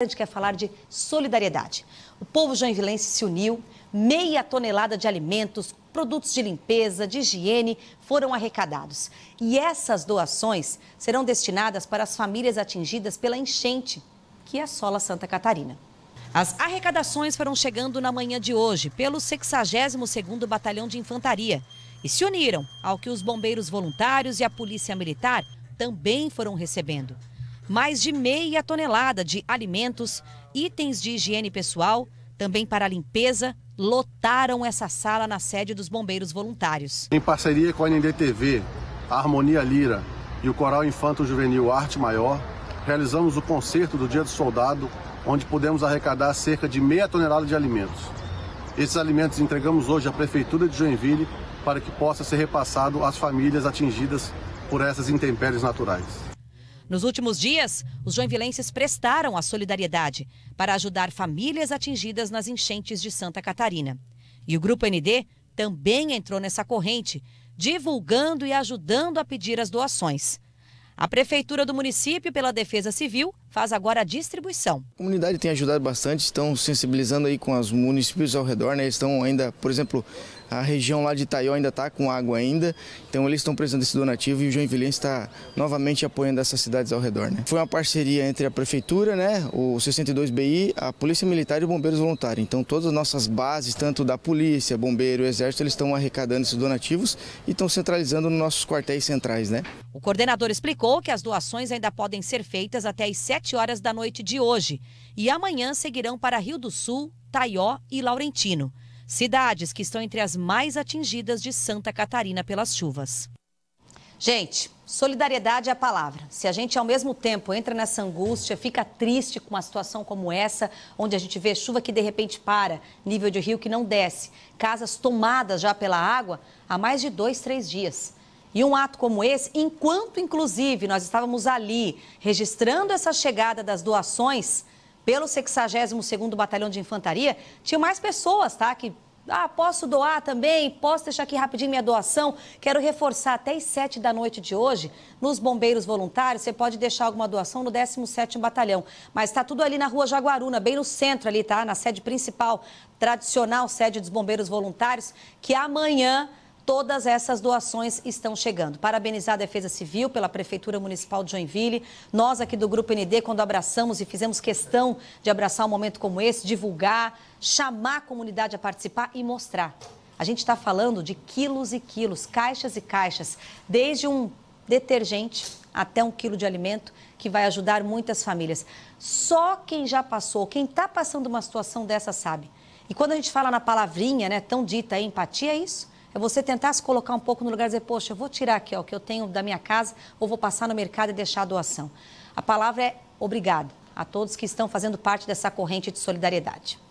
A gente quer falar de solidariedade. O povo joinvilense se uniu, meia tonelada de alimentos, produtos de limpeza, de higiene foram arrecadados. E essas doações serão destinadas para as famílias atingidas pela enchente que assola é Santa Catarina. As arrecadações foram chegando na manhã de hoje pelo 62º Batalhão de Infantaria e se uniram ao que os bombeiros voluntários e a Polícia Militar também foram recebendo mais de meia tonelada de alimentos, itens de higiene pessoal, também para limpeza, lotaram essa sala na sede dos bombeiros voluntários. Em parceria com a NDTV, a Harmonia Lira e o Coral Infanto Juvenil Arte Maior, realizamos o concerto do Dia do Soldado, onde pudemos arrecadar cerca de meia tonelada de alimentos. Esses alimentos entregamos hoje à Prefeitura de Joinville para que possa ser repassado às famílias atingidas por essas intempéries naturais. Nos últimos dias, os joinvilenses prestaram a solidariedade para ajudar famílias atingidas nas enchentes de Santa Catarina. E o Grupo ND também entrou nessa corrente, divulgando e ajudando a pedir as doações. A Prefeitura do município, pela Defesa Civil, faz agora a distribuição. A comunidade tem ajudado bastante, estão sensibilizando aí com os municípios ao redor, né? Estão ainda, por exemplo, a região lá de Itaió ainda está com água ainda, então eles estão precisando desse donativo e o Joinvilense está novamente apoiando essas cidades ao redor. Né? Foi uma parceria entre a prefeitura, né, o 62BI, a Polícia Militar e o Bombeiros Voluntários. Então todas as nossas bases, tanto da polícia, bombeiro, exército, eles estão arrecadando esses donativos e estão centralizando nos nossos quartéis centrais. Né? O coordenador explicou que as doações ainda podem ser feitas até as 7 7 horas da noite de hoje e amanhã seguirão para Rio do Sul, Taió e Laurentino, cidades que estão entre as mais atingidas de Santa Catarina pelas chuvas. Gente, solidariedade é a palavra. Se a gente ao mesmo tempo entra nessa angústia, fica triste com uma situação como essa, onde a gente vê chuva que de repente para, nível de rio que não desce, casas tomadas já pela água há mais de dois, três dias. E um ato como esse, enquanto inclusive nós estávamos ali registrando essa chegada das doações pelo 62º Batalhão de Infantaria, tinha mais pessoas, tá, que ah, posso doar também, posso deixar aqui rapidinho minha doação. Quero reforçar até as 7 da noite de hoje, nos bombeiros voluntários, você pode deixar alguma doação no 17º Batalhão. Mas está tudo ali na Rua Jaguaruna, bem no centro ali, tá? Na sede principal, tradicional sede dos bombeiros voluntários, que amanhã todas essas doações estão chegando. Parabenizar a Defesa Civil pela Prefeitura Municipal de Joinville. Nós aqui do Grupo ND, quando abraçamos e fizemos questão de abraçar um momento como esse, divulgar, chamar a comunidade a participar e mostrar. A gente está falando de quilos e quilos, caixas e caixas, desde um detergente até um quilo de alimento, que vai ajudar muitas famílias. Só quem já passou, quem está passando uma situação dessa sabe. E quando a gente fala na palavrinha, né, tão dita, empatia, é isso é você tentar se colocar um pouco no lugar e dizer, poxa, eu vou tirar aqui ó, o que eu tenho da minha casa ou vou passar no mercado e deixar a doação. A palavra é obrigado a todos que estão fazendo parte dessa corrente de solidariedade.